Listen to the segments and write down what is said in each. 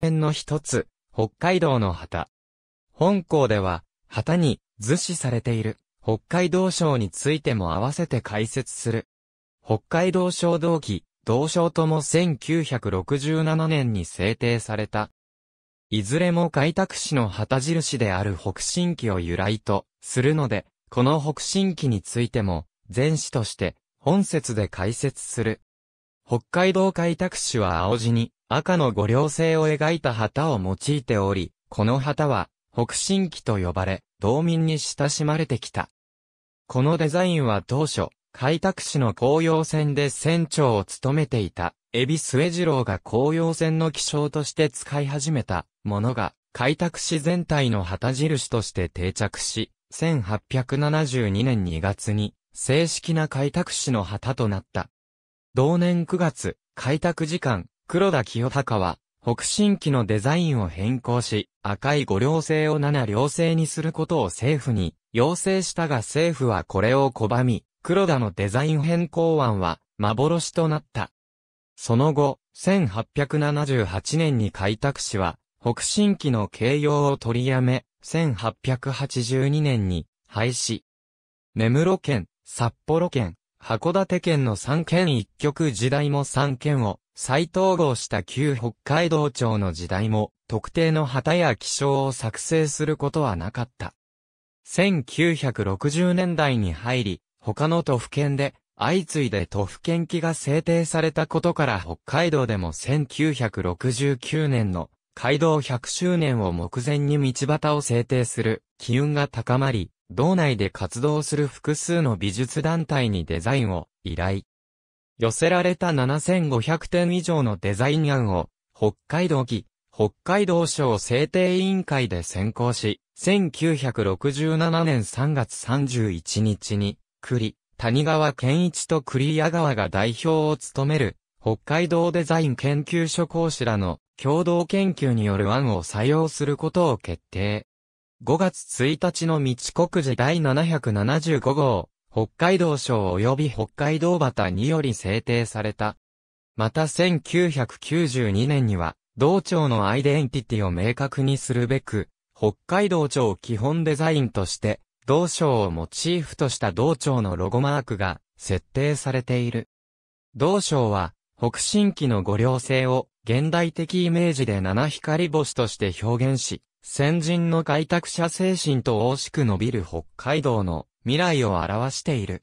辺の一つ、北海道の旗。本校では、旗に図示されている北海道省についても合わせて解説する。北海道省同期、同省とも1967年に制定された。いずれも開拓市の旗印である北新記を由来とするので、この北新記についても、前史として、本説で解説する。北海道開拓市は青地に、赤の五稜星を描いた旗を用いており、この旗は、北新旗と呼ばれ、道民に親しまれてきた。このデザインは当初、開拓市の紅葉船で船長を務めていた、エビスエジローが紅葉船の気象として使い始めたものが、開拓市全体の旗印として定着し、1872年2月に、正式な開拓市の旗となった。同年9月、開拓時間、黒田清隆は、北新機のデザインを変更し、赤い五両星を七両星にすることを政府に要請したが政府はこれを拒み、黒田のデザイン変更案は幻となった。その後、1878年に開拓市は、北新機の形容を取りやめ、1882年に廃止。根室県、札幌県、函館県の三県一極時代も三県を再統合した旧北海道庁の時代も、特定の旗や気象を作成することはなかった。1960年代に入り、他の都府県で、相次いで都府県旗が制定されたことから北海道でも1969年の街道100周年を目前に道端を制定する機運が高まり、道内で活動する複数の美術団体にデザインを依頼。寄せられた7500点以上のデザイン案を、北海道議、北海道省制定委員会で選考し、1967年3月31日に、栗、谷川健一と栗谷川が代表を務める、北海道デザイン研究所講師らの共同研究による案を採用することを決定。5月1日の道国時第775号、北海道省及び北海道旗により制定された。また1992年には、同庁のアイデンティティを明確にするべく、北海道庁基本デザインとして、同省をモチーフとした同庁のロゴマークが設定されている。同省は、北新期の五稜星を現代的イメージで七光星として表現し、先人の開拓者精神と大しく伸びる北海道の未来を表している。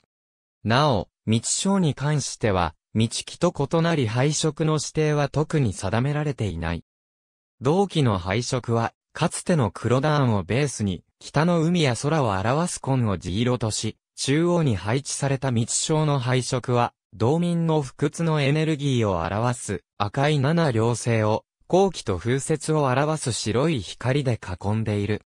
なお、道章に関しては、道木と異なり配色の指定は特に定められていない。同期の配色は、かつての黒ダンをベースに、北の海や空を表す紺を地色とし、中央に配置された道章の配色は、道民の不屈のエネルギーを表す赤い七両星を、後期と風雪を表す白い光で囲んでいる。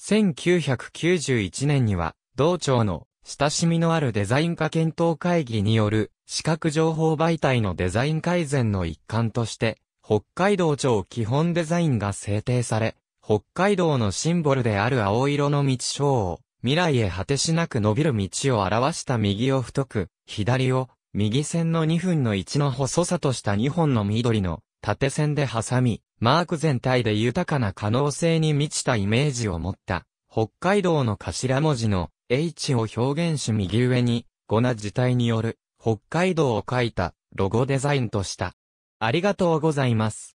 1991年には、同庁の親しみのあるデザイン化検討会議による視覚情報媒体のデザイン改善の一環として、北海道庁基本デザインが制定され、北海道のシンボルである青色の道章を、未来へ果てしなく伸びる道を表した右を太く、左を、右線の2分の1の細さとした2本の緑の 縦線で挟み、マーク全体で豊かな可能性に満ちたイメージを持った、北海道の頭文字の H を表現し右上に、ゴナ自体による、北海道を書いた、ロゴデザインとした。ありがとうございます。